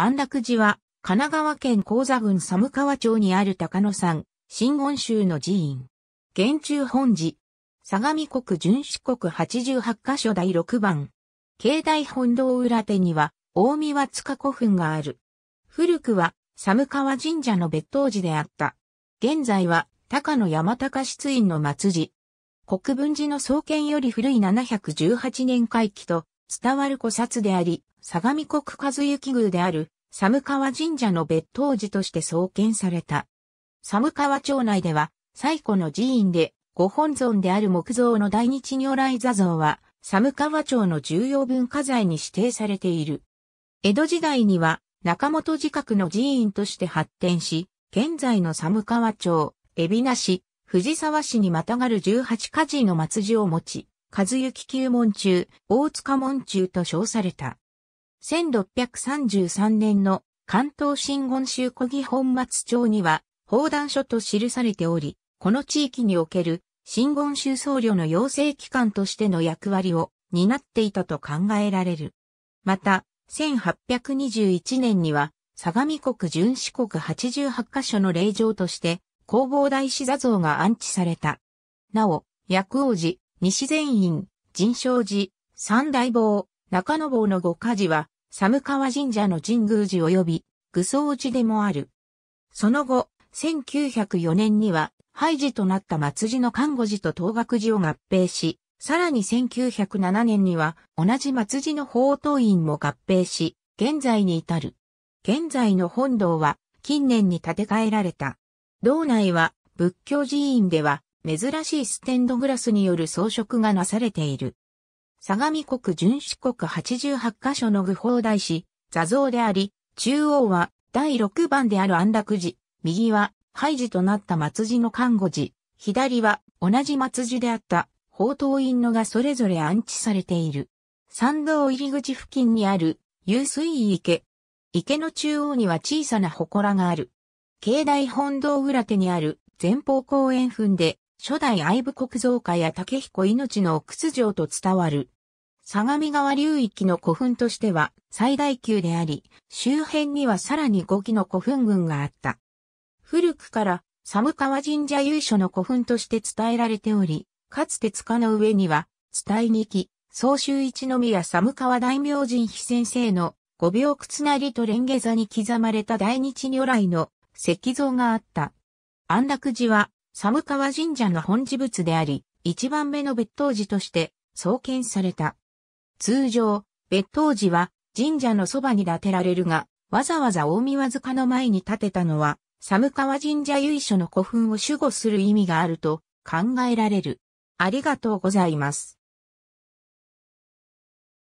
安楽寺は、神奈川県高座郡寒川町にある高野山、新言宗の寺院。現中本寺。相模国巡視国88カ所第6番。境内本堂裏手には、大宮塚古墳がある。古くは、寒川神社の別当寺であった。現在は、高野山高出院の末寺。国分寺の創建より古い718年回帰と、伝わる古刹であり、相模国和幸宮である、寒川神社の別当寺として創建された。寒川町内では、最古の寺院で、ご本尊である木造の大日如来座像は、寒川町の重要文化財に指定されている。江戸時代には、中本寺閣の寺院として発展し、現在の寒川町、海老名市、藤沢市にまたがる18家寺の末寺を持ち、和幸九門中、大塚門中と称された。1633年の関東新言宗古儀本末町には、砲弾書と記されており、この地域における新言宗僧侶の養成機関としての役割を担っていたと考えられる。また、1821年には、相模国巡視国88カ所の霊場として、工房大師座像が安置された。なお、薬王寺、西善院、神正寺、三大坊、中野坊の五家寺は、寒川神社の神宮寺及び、愚僧寺でもある。その後、1904年には、廃寺となった松寺の看護寺と東学寺を合併し、さらに1907年には、同じ松寺の法刀院も合併し、現在に至る。現在の本堂は、近年に建て替えられた。道内は、仏教寺院では、珍しいステンドグラスによる装飾がなされている。相模国巡視国88カ所の具法大師、座像であり、中央は第6番である安楽寺、右は廃寺となった松寺の看護寺、左は同じ松寺であった宝刀院のがそれぞれ安置されている。参道入り口付近にある湧水池。池の中央には小さな祠がある。境内本堂裏手にある前方公園墳で初代愛部国造家や竹彦命の奥津城と伝わる。相模川流域の古墳としては最大級であり、周辺にはさらに5基の古墳群があった。古くから寒川神社由緒の古墳として伝えられており、かつて塚の上には、伝えにき、総集一宮寒川大明神秘先生の五秒靴なりと蓮華座に刻まれた大日如来の石像があった。安楽寺は寒川神社の本事物であり、一番目の別当寺として創建された。通常、別当寺は神社のそばに建てられるが、わざわざ大宮塚の前に建てたのは、寒川神社由緒の古墳を守護する意味があると考えられる。ありがとうございます。